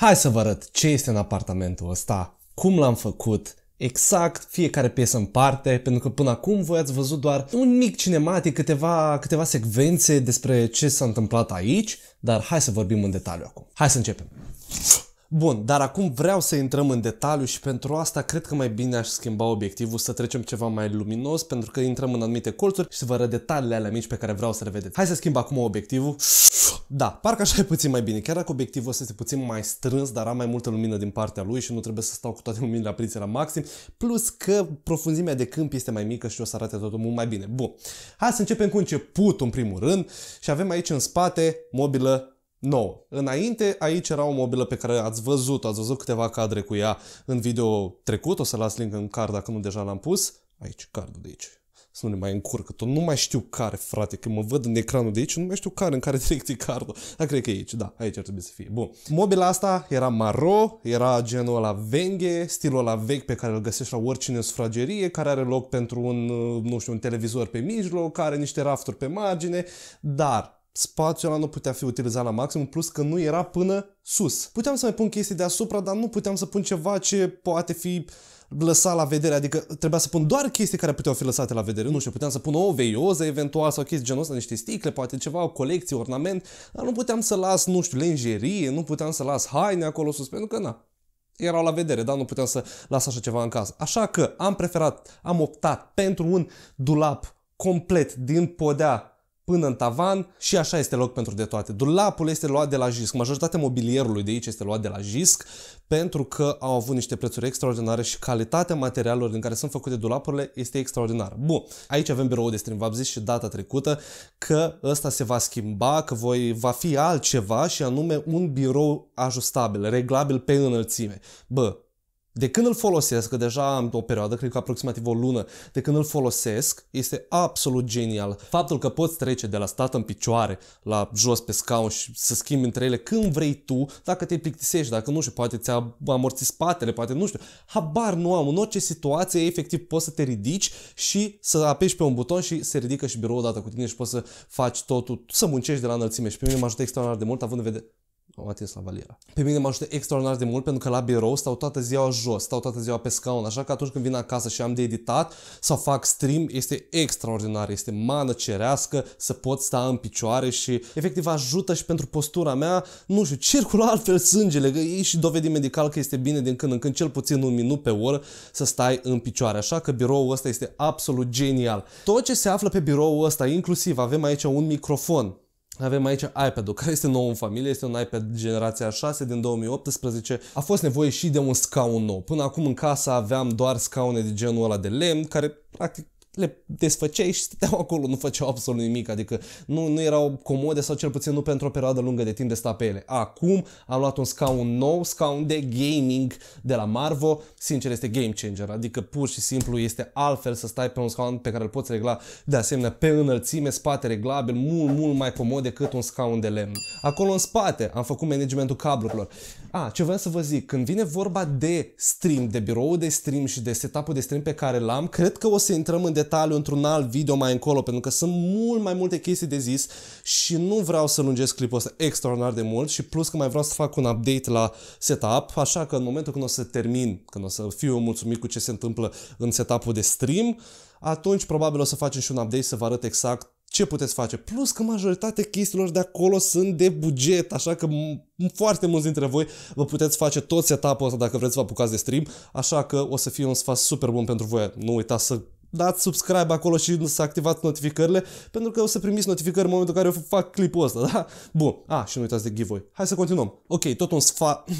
Hai să vă arăt ce este în apartamentul ăsta, cum l-am făcut, exact fiecare piesă în parte, pentru că până acum voi ați văzut doar un mic cinematic, câteva, câteva secvențe despre ce s-a întâmplat aici, dar hai să vorbim în detaliu acum. Hai să începem! Bun, dar acum vreau să intrăm în detaliu și pentru asta cred că mai bine aș schimba obiectivul să trecem ceva mai luminos pentru că intrăm în anumite colțuri și să vă arăt detaliile alea mici pe care vreau să le vedeți. Hai să schimb acum obiectivul da, parcă așa e puțin mai bine. Chiar dacă obiectivul ăsta este puțin mai strâns, dar am mai multă lumină din partea lui și nu trebuie să stau cu toate luminile aprinse la maxim, plus că profunzimea de câmp este mai mică și o să arate totul mult mai bine. Bun. Hai să începem cu începutul în primul rând și avem aici în spate mobilă nou. Înainte, aici era o mobilă pe care ați văzut, ați văzut câteva cadre cu ea în video trecut, o să las link în card dacă nu deja l-am pus. Aici, cardul de aici să nu ne mai încurcă. tot nu mai știu care, frate, că mă văd în ecranul de aici, nu mai știu care, în care direcție e cardul. Dar cred că e aici, da, aici ar trebui să fie. Bun. Mobila asta era maro, era genul la venghe, stilul la vechi pe care îl găsești la oricine în sufragerie, care are loc pentru un, nu știu, un televizor pe mijloc, care are niște rafturi pe margine, dar spațiul ăla nu putea fi utilizat la maxim, plus că nu era până sus. Puteam să mai pun chestii deasupra, dar nu puteam să pun ceva ce poate fi lăsa la vedere, adică trebuia să pun doar chestii care puteau fi lăsate la vedere. Nu știu, puteam să pun o veioză eventual sau chestii genul ăsta, niște sticle, poate ceva, o colecție, ornament, dar nu puteam să las, nu știu, lingerie, nu puteam să las haine acolo sus, pentru că na, erau la vedere, dar nu puteam să las așa ceva în casă. Așa că am preferat, am optat pentru un dulap complet din podea până în tavan și așa este loc pentru de toate. Dulapul este luat de la JISC, majoritatea mobilierului de aici este luat de la JISC pentru că au avut niște prețuri extraordinare și calitatea materialelor din care sunt făcute dulapurile este extraordinară. Bun, aici avem birou de stream, v-am zis și data trecută că ăsta se va schimba, că voi, va fi altceva și anume un birou ajustabil, reglabil pe înălțime. Bă, de când îl folosesc, că deja am o perioadă, cred că aproximativ o lună, de când îl folosesc, este absolut genial. Faptul că poți trece de la stat în picioare la jos pe scaun și să schimbi între ele când vrei tu, dacă te plictisești, dacă nu și poate ți-a amorțit spatele, poate nu știu. Habar nu am. În orice situație, efectiv, poți să te ridici și să apeși pe un buton și se ridică și biroul odată cu tine și poți să faci totul, să muncești de la înălțime. Și pe mine m-ajută extraordinar de mult, având în vedere am atins la valiera. Pe mine mă ajută extraordinar de mult pentru că la birou stau toată ziua jos, stau toată ziua pe scaun, așa că atunci când vin acasă și am de editat sau fac stream, este extraordinar, este mană cerească să pot sta în picioare și efectiv ajută și pentru postura mea, nu știu, circulă altfel sângele, că e și dovedi medical că este bine din când în când, cel puțin un minut pe oră, să stai în picioare. Așa că biroul ăsta este absolut genial. Tot ce se află pe biroul ăsta, inclusiv avem aici un microfon avem aici iPad-ul, care este nou în familie, este un iPad generația 6 din 2018. A fost nevoie și de un scaun nou. Până acum în casă aveam doar scaune de genul ăla de lemn, care practic le desfăceai și stăteau acolo, nu făceau absolut nimic, adică nu, nu erau comode sau cel puțin nu pentru o perioadă lungă de timp de sta pe ele. Acum am luat un scaun nou, scaun de gaming de la Marvo, sincer este game changer, adică pur și simplu este altfel să stai pe un scaun pe care îl poți regla de asemenea pe înălțime, spate reglabil, mult, mult mai comod decât un scaun de lemn. Acolo în spate am făcut managementul cablurilor. A, ce vreau să vă zic, când vine vorba de stream, de birou de stream și de setup-ul de stream pe care l-am, cred că o să intrăm în detaliu într-un alt video mai încolo, pentru că sunt mult mai multe chestii de zis și nu vreau să lungesc clipul ăsta extraordinar de mult și plus că mai vreau să fac un update la setup, așa că în momentul când o să termin, când o să fiu mulțumit cu ce se întâmplă în setup-ul de stream, atunci probabil o să facem și un update să vă arăt exact ce puteți face? Plus că majoritatea chestiilor de acolo sunt de buget, așa că foarte mulți dintre voi vă puteți face tot setup-ul ăsta dacă vreți să vă apucați de stream, așa că o să fie un sfat super bun pentru voi. Nu uitați să dați subscribe acolo și să activați notificările, pentru că o să primiți notificări în momentul în care eu fac clipul ăsta, da? Bun, a, ah, și nu uitați de giveaway. Hai să continuăm. Ok, tot un sfat...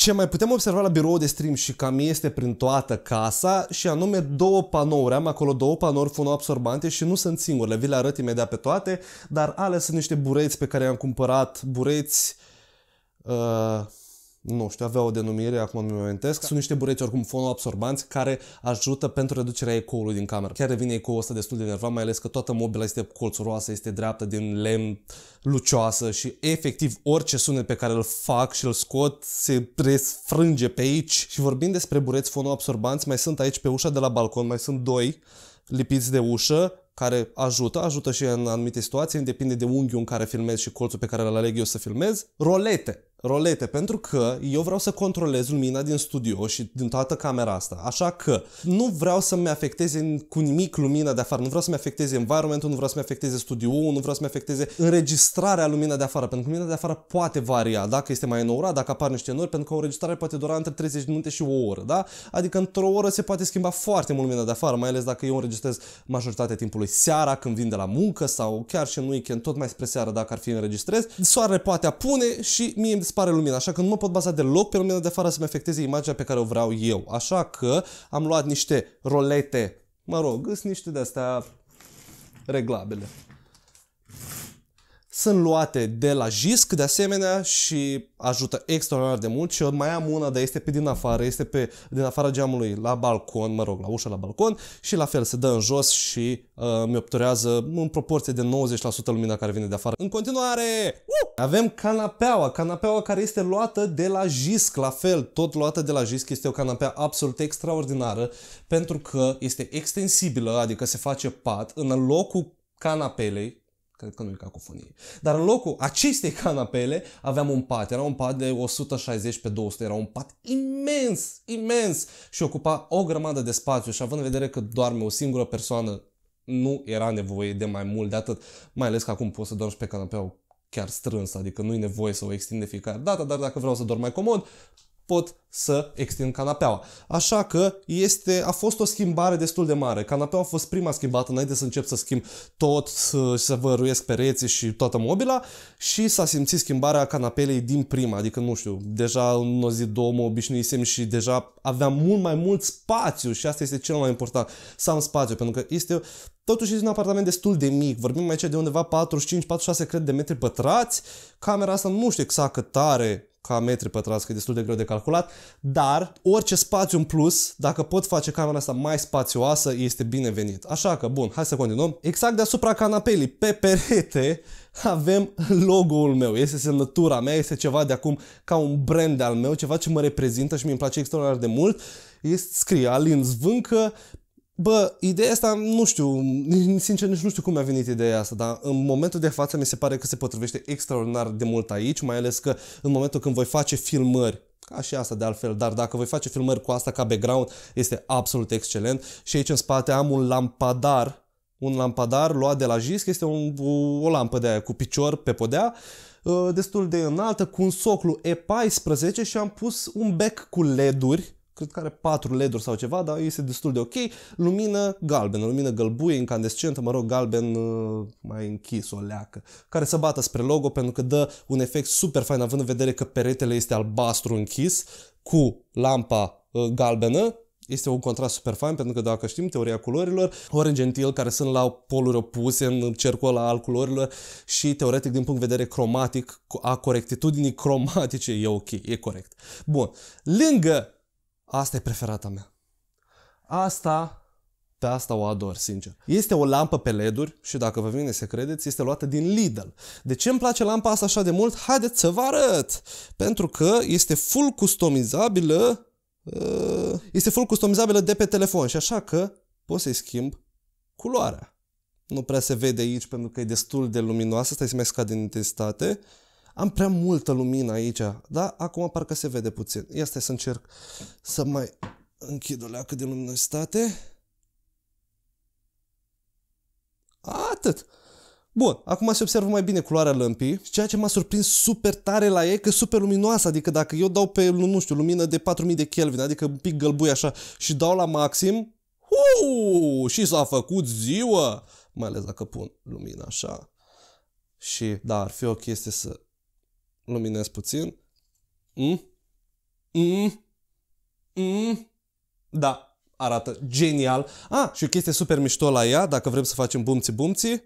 Ce mai putem observa la birou de stream și cam este prin toată casa și anume două panouri. Am acolo două panouri fonoabsorbante și nu sunt singure, Vi le arăt imediat pe toate, dar ale sunt niște bureți pe care i-am cumpărat. Bureți uh, nu știu, avea o denumire, acum nu mi amintesc. Da. Sunt niște bureți oricum fonoabsorbanți care ajută pentru reducerea ecoului din cameră. Chiar revine ecoul ăsta destul de nervant, mai ales că toată mobila este colțuroasă, este dreaptă, din lemn, lucioasă și efectiv orice sunet pe care îl fac și îl scot se presfrânge pe aici. Și vorbind despre bureți fonoabsorbanți, mai sunt aici pe ușa de la balcon, mai sunt doi lipiți de ușă care ajută, ajută și în anumite situații, depinde de unghiul în care filmez și colțul pe care îl aleg eu să filmez, rolete rolete, pentru că eu vreau să controlez lumina din studio și din toată camera asta. Așa că nu vreau să-mi afecteze cu nimic lumina de afară, nu vreau să-mi afecteze environmentul, nu vreau să-mi afecteze studio, nu vreau să-mi afecteze înregistrarea lumina de afară, pentru că lumina de afară poate varia, dacă este mai înourat, dacă apar niște nori, pentru că o înregistrare poate dura între 30 de minute și o oră, da? Adică într-o oră se poate schimba foarte mult lumina de afară, mai ales dacă eu înregistrez majoritatea timpului seara când vin de la muncă sau chiar și în weekend, tot mai spre seară dacă ar fi înregistrez. Soarele poate apune și mie dispare lumina, așa că nu mă pot baza deloc pe lumina de afară să-mi afecteze imaginea pe care o vreau eu. Așa că am luat niște rolete, mă rog, sunt niște de-astea reglabile sunt luate de la JISC de asemenea și ajută extraordinar de mult și eu mai am una, dar este pe din afară, este pe din afara geamului la balcon, mă rog, la ușa la balcon și la fel se dă în jos și uh, mi-obturează în proporție de 90% lumina care vine de afară. În continuare, uh! avem canapeaua, canapeaua care este luată de la JISC, la fel, tot luată de la JISC, este o canapea absolut extraordinară pentru că este extensibilă, adică se face pat în locul canapelei, Cred că nu e cacofonie. Dar în locul acestei canapele aveam un pat. Era un pat de 160 pe 200. Era un pat imens, imens și ocupa o grămadă de spațiu și având în vedere că doarme o singură persoană nu era nevoie de mai mult de atât, mai ales că acum poți să dormi pe canapeau, chiar strâns, adică nu e nevoie să o extind de fiecare dată, dar dacă vreau să dorm mai comod, pot să extind canapeaua. Așa că este, a fost o schimbare destul de mare. Canapeaua a fost prima schimbată înainte să încep să schimb tot, să, vă văruiesc pereții și toată mobila și s-a simțit schimbarea canapelei din prima. Adică, nu știu, deja în o zi, două mă obișnuisem și deja aveam mult mai mult spațiu și asta este cel mai important, să am spațiu, pentru că este totuși este un apartament destul de mic, vorbim aici de undeva 45-46 cred de metri pătrați, camera asta nu știu exact cât are, ca metri pătrați, că e destul de greu de calculat, dar orice spațiu în plus, dacă pot face camera asta mai spațioasă, este binevenit. Așa că, bun, hai să continuăm. Exact deasupra canapelii, pe perete, avem logo-ul meu, este semnătura mea, este ceva de acum ca un brand al meu, ceva ce mă reprezintă și mi-mi place extraordinar de mult. Este scrie Alin Zvâncă Bă, ideea asta, nu știu, sincer nici nu știu cum mi-a venit ideea asta, dar în momentul de față mi se pare că se potrivește extraordinar de mult aici, mai ales că în momentul când voi face filmări ca și asta de altfel, dar dacă voi face filmări cu asta ca background, este absolut excelent. Și aici în spate am un lampadar, un lampadar luat de la JISC, este un, o, o lampă de aia cu picior pe podea, ă, destul de înaltă, cu un soclu E14 și am pus un bec cu LED-uri, cred că are patru LED-uri sau ceva, dar este destul de ok. Lumină galbenă, lumină gălbuie, incandescentă, mă rog, galben uh, mai închis, o leacă, care să bată spre logo pentru că dă un efect super fain, având în vedere că peretele este albastru închis cu lampa uh, galbenă, este un contrast super fain pentru că dacă știm teoria culorilor, orange and teal care sunt la poluri opuse în cercul ăla al culorilor și teoretic din punct de vedere cromatic, a corectitudinii cromatice e ok, e corect. Bun. Lângă Asta e preferata mea. Asta, pe asta o ador, sincer. Este o lampă pe LED-uri și dacă vă vine să credeți, este luată din Lidl. De ce îmi place lampa asta așa de mult? Haideți să vă arăt! Pentru că este full customizabilă uh, este full customizabilă de pe telefon și așa că pot să-i schimb culoarea. Nu prea se vede aici pentru că e destul de luminoasă, stai să mai scad din intensitate. Am prea multă lumină aici, da? Acum parcă se vede puțin. Ia stai să încerc să mai închid o leacă de luminositate. Atât. Bun, acum se observă mai bine culoarea lămpii, ceea ce m-a surprins super tare la ei, că e super luminoasă, adică dacă eu dau pe, nu știu, lumină de 4000 de Kelvin, adică un pic gălbui așa, și dau la maxim, Uuu, și s-a făcut ziua! Mai ales dacă pun lumina așa. Și, da, ar fi o chestie să luminez puțin. Mm? Mm? Mm? Da, arată genial. Ah, și o chestie super mișto la ea, dacă vrem să facem bumți bumți.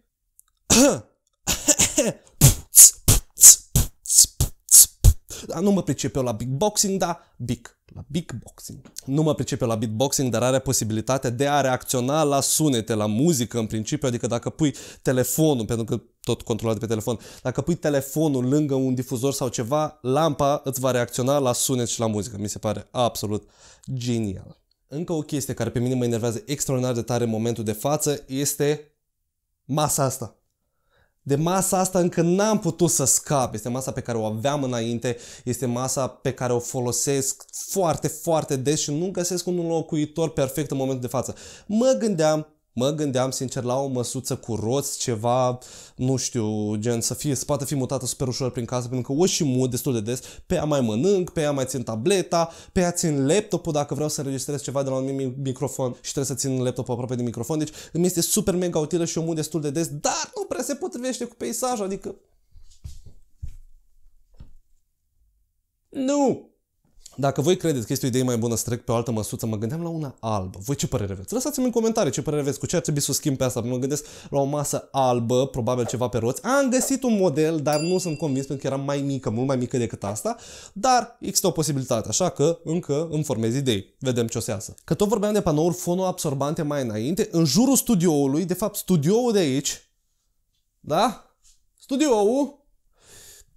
Da, nu mă pricep eu la beatboxing, da, big, la beatboxing. Nu mă pricep eu la beatboxing, dar are posibilitatea de a reacționa la sunete, la muzică în principiu, adică dacă pui telefonul, pentru că tot controlat de pe telefon, dacă pui telefonul lângă un difuzor sau ceva, lampa îți va reacționa la sunet și la muzică. Mi se pare absolut genial. Încă o chestie care pe mine mă enervează extraordinar de tare în momentul de față este masa asta. De masa asta încă n-am putut să scap. Este masa pe care o aveam înainte, este masa pe care o folosesc foarte, foarte des și nu găsesc un locuitor perfect în momentul de față. Mă gândeam mă gândeam sincer la o măsuță cu roți, ceva, nu știu, gen să fie, să poată fi mutată super ușor prin casă, pentru că o și mut destul de des, pe ea mai mănânc, pe ea mai țin tableta, pe ea țin laptopul dacă vreau să înregistrez ceva de la un microfon și trebuie să țin laptopul aproape de microfon, deci îmi este super mega utilă și o mut destul de des, dar nu prea se potrivește cu peisajul, adică... Nu! Dacă voi credeți că este o idee mai bună să trec pe o altă măsuță, mă gândeam la una albă. Voi ce părere aveți? Lăsați-mi în comentarii ce părere aveți, cu ce ar trebui să schimb pe asta. Mă gândesc la o masă albă, probabil ceva pe roți. Am găsit un model, dar nu sunt convins pentru că era mai mică, mult mai mică decât asta. Dar există o posibilitate, așa că încă îmi formez idei. Vedem ce o să iasă. Că tot vorbeam de panouri fonoabsorbante mai înainte, în jurul studioului, de fapt studioul de aici, da? Studioul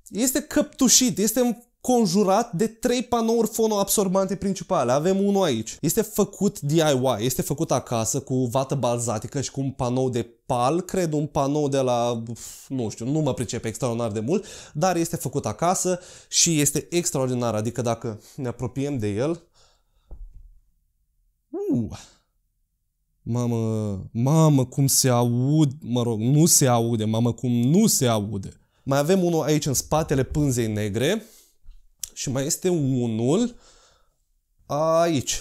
este căptușit, este conjurat de trei panouri fonoabsorbante principale. Avem unul aici. Este făcut DIY, este făcut acasă cu vată balzatică și cu un panou de pal, cred un panou de la, nu știu, nu mă pricep extraordinar de mult, dar este făcut acasă și este extraordinar, adică dacă ne apropiem de el, uh, mamă, mamă cum se aud, mă rog, nu se aude, mamă cum nu se aude. Mai avem unul aici în spatele pânzei negre, și mai este unul aici.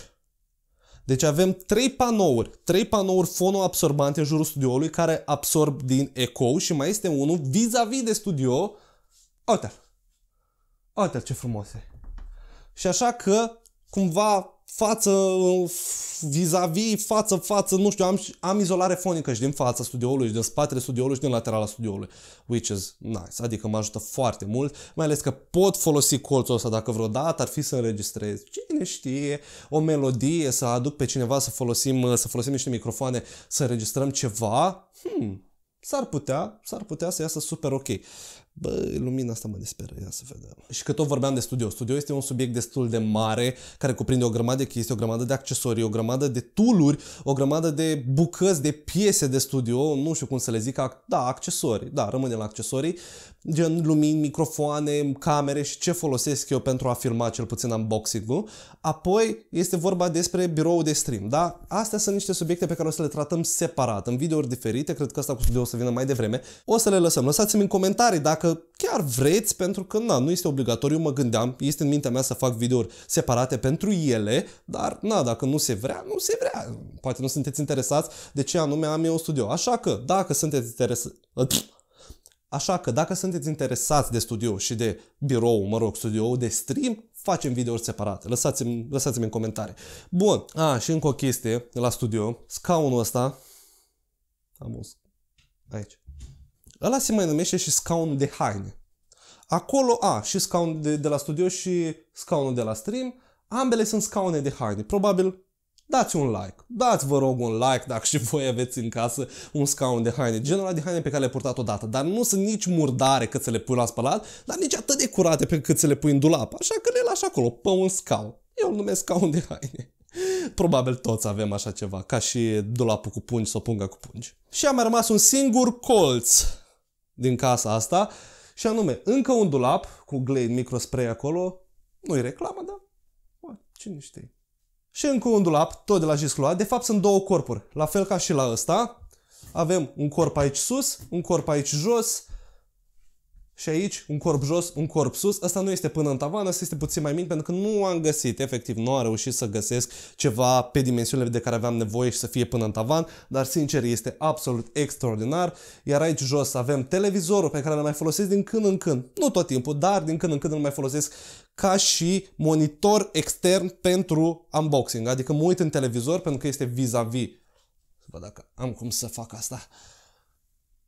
Deci avem trei panouri, trei panouri fonoabsorbante în jurul studioului care absorb din eco și mai este unul vis-a-vis -vis de studio. Uite-l! Uite-l ce frumos e! Și așa că, cumva, față, uh, vis-a-vis, față, față, nu știu, am, am izolare fonică și din fața studioului și din spatele studioului și din laterala studioului, which is nice, adică mă ajută foarte mult, mai ales că pot folosi colțul ăsta dacă vreodată ar fi să înregistrez, cine știe, o melodie, să aduc pe cineva să folosim, uh, să folosim niște microfoane, să înregistrăm ceva, hmm, s-ar putea, s-ar putea să iasă super ok. Bă, lumina asta mă desperă, ia să vedem. Și că tot vorbeam de studio. Studio este un subiect destul de mare, care cuprinde o grămadă de chestii, o grămadă de accesorii, o grămadă de tooluri, o grămadă de bucăți, de piese de studio, nu știu cum să le zic, da, accesorii, da, rămânem la accesorii, gen lumini, microfoane, camere și ce folosesc eu pentru a filma cel puțin unboxing-ul. Apoi este vorba despre birou de stream, da? Astea sunt niște subiecte pe care o să le tratăm separat, în videouri diferite, cred că asta cu studio o să vină mai devreme. O să le lăsăm. Lăsați-mi în comentarii dacă dacă chiar vreți, pentru că na, nu este obligatoriu, mă gândeam, este în mintea mea să fac videouri separate pentru ele, dar na, dacă nu se vrea, nu se vrea. Poate nu sunteți interesați de ce anume am eu studio. Așa că, dacă sunteți interesați... Așa că dacă sunteți interesați de studio și de birou, mă rog, studio de stream, facem videouri separate. Lăsați-mi, lăsați-mi în comentarii. Bun, a, și încă o chestie la studio. Scaunul ăsta, am un... aici. Ăla se mai numește și scaun de haine. Acolo, a, și scaun de, de la studio și scaunul de la stream, ambele sunt scaune de haine. Probabil dați un like. Dați, vă rog, un like dacă și voi aveți în casă un scaun de haine. Genul ăla de haine pe care le-ai purtat odată. Dar nu sunt nici murdare cât să le pui la spălat, dar nici atât de curate pe cât să le pui în dulap. Așa că le lași acolo, pe un scaun. Eu îl numesc scaun de haine. Probabil toți avem așa ceva, ca și dulapul cu pungi sau punga cu pungi. Și a mai rămas un singur colț din casa asta și anume, încă un dulap cu Glade Microspray acolo, nu-i reclamă, dar bă, cine știe. Și încă un dulap, tot de la Giscloa, de fapt sunt două corpuri, la fel ca și la ăsta, avem un corp aici sus, un corp aici jos, și aici un corp jos, un corp sus. Asta nu este până în tavan, asta este puțin mai mic pentru că nu am găsit, efectiv, nu am reușit să găsesc ceva pe dimensiunile de care aveam nevoie și să fie până în tavan, dar sincer este absolut extraordinar. Iar aici jos avem televizorul pe care îl mai folosesc din când în când. Nu tot timpul, dar din când în când îl mai folosesc ca și monitor extern pentru unboxing. Adică mă uit în televizor pentru că este vis-a-vis. Să văd dacă am cum să fac asta.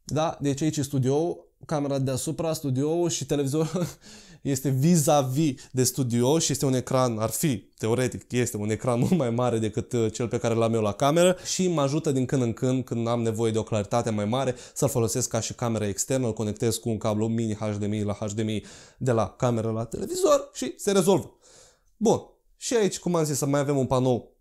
Da, deci aici e studioul camera deasupra, studioul și televizorul este vis-a-vis de studio și este un ecran, ar fi, teoretic, este un ecran mult mai mare decât uh, cel pe care l-am eu la cameră și mă ajută din când în când, când am nevoie de o claritate mai mare, să-l folosesc ca și camera externă, îl conectez cu un cablu mini HDMI la HDMI de la cameră la televizor și se rezolvă. Bun. Și aici, cum am zis, să mai avem un panou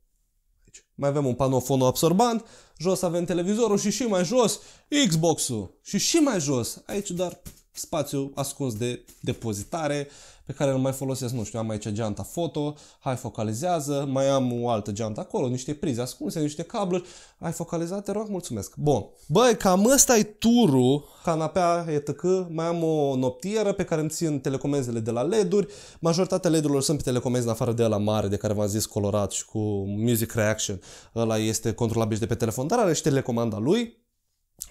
mai avem un panou fonoabsorbant, jos avem televizorul și și mai jos Xbox-ul și și mai jos. Aici doar spațiu ascuns de depozitare, pe care îl mai folosesc, nu știu, am aici geanta foto, hai focalizează, mai am o altă geantă acolo, niște prize ascunse, niște cabluri, ai focalizat, te rog, mulțumesc. Bun. Băi, cam ăsta e turul, canapea e tăcă, mai am o noptieră pe care îmi țin telecomenzile de la LED-uri, majoritatea LED-urilor sunt pe telecomenzi în afară de la mare, de care v-am zis colorat și cu Music Reaction, ăla este controlabil de pe telefon, dar are și telecomanda lui,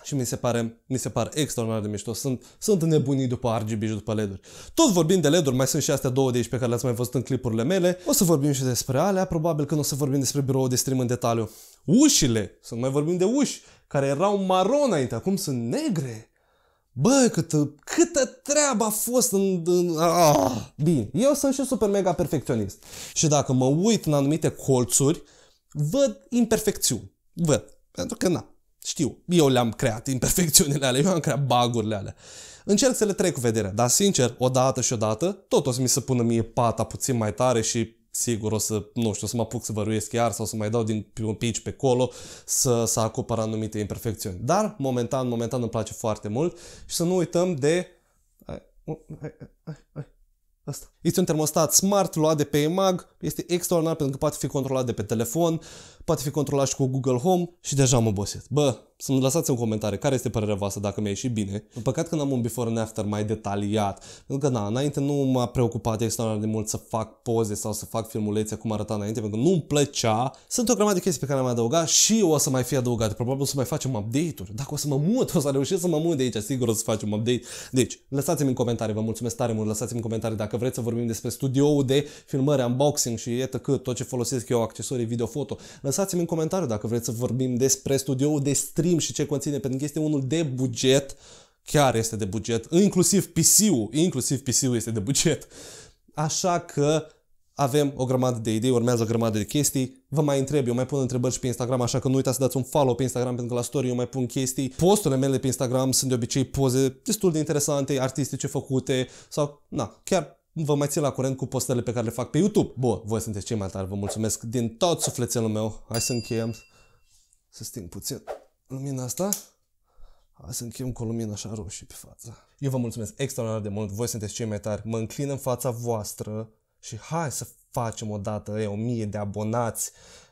și mi se pare, mi se pare extraordinar de mișto. Sunt, sunt nebunii după RGB și după LED-uri. Tot vorbim de LED-uri, mai sunt și astea două de aici pe care le-ați mai văzut în clipurile mele. O să vorbim și despre alea, probabil nu o să vorbim despre birou de stream în detaliu. Ușile, să nu mai vorbim de uși, care erau maro înainte, acum sunt negre. Bă, câtă, câtă treabă a fost în... în ah! Bine, eu sunt și super mega perfecționist. Și dacă mă uit în anumite colțuri, văd imperfecțiuni. Văd. Pentru că, na, știu, eu le-am creat, imperfecțiunile alea, eu am creat bagurile alea. Încerc să le trec cu vederea, dar sincer, odată și odată, tot o să mi se pună mie pata puțin mai tare și sigur o să, nu știu, o să mă apuc să văruiesc iar sau să mai dau din un pici pe colo să, să acopăr anumite imperfecțiuni. Dar, momentan, momentan îmi place foarte mult și să nu uităm de... Asta. Este un termostat smart luat de pe EMAG, este extraordinar pentru că poate fi controlat de pe telefon, uh, poate fi controlat și cu Google Home și deja am obosit. Bă, să-mi lăsați în comentarii care este părerea voastră dacă mi-a ieșit bine. În păcat că n-am un before and after mai detaliat. Pentru că, na, înainte nu m-a preocupat extraordinar de mult să fac poze sau să fac filmulețe cum arăta înainte, pentru că nu-mi plăcea. Sunt o grămadă de chestii pe care am adăugat și o să mai fie adăugate. Probabil o să mai facem update-uri. Dacă o să mă mut, o să reușesc să mă mut de aici, sigur o să facem update. Deci, lăsați-mi în comentarii, vă mulțumesc tare mult, lăsați-mi în comentarii dacă vreți să vorbim despre studioul de filmare, unboxing și etc. tot ce folosesc eu, accesorii video-foto lăsați-mi în comentariu dacă vreți să vorbim despre studioul de stream și ce conține, pentru că este unul de buget, chiar este de buget, inclusiv PC-ul, inclusiv PC-ul este de buget. Așa că avem o grămadă de idei, urmează o grămadă de chestii. Vă mai întreb, eu mai pun întrebări și pe Instagram, așa că nu uitați să dați un follow pe Instagram, pentru că la story eu mai pun chestii. Posturile mele pe Instagram sunt de obicei poze destul de interesante, artistice făcute sau, na, chiar vă mai țin la curent cu postările pe care le fac pe YouTube. Bun, voi sunteți cei mai tari, vă mulțumesc din tot sufletelul meu. Hai să încheiem, să sting puțin lumina asta. Hai să încheiem cu o lumină așa roșie pe față. Eu vă mulțumesc extraordinar de mult, voi sunteți cei mai tari. Mă înclin în fața voastră și hai să facem dată, e, o mie de abonați.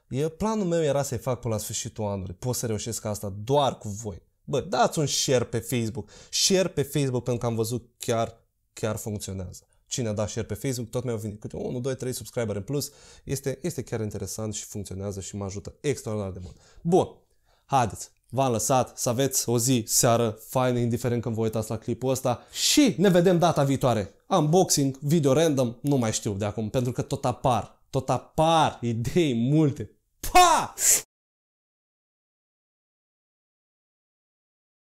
E, planul meu era să-i fac până la sfârșitul anului. Pot să reușesc asta doar cu voi. Bă, dați un share pe Facebook. Share pe Facebook pentru că am văzut chiar, chiar funcționează cine a dat share pe Facebook, tot mi-au venit câte 1, 2, 3 subscriber în plus. Este, este chiar interesant și funcționează și mă ajută extraordinar de mult. Bun, haideți! V-am lăsat să aveți o zi, seară faină, indiferent când vă uitați la clipul ăsta și ne vedem data viitoare. Unboxing, video random, nu mai știu de acum, pentru că tot apar, tot apar idei multe. Pa!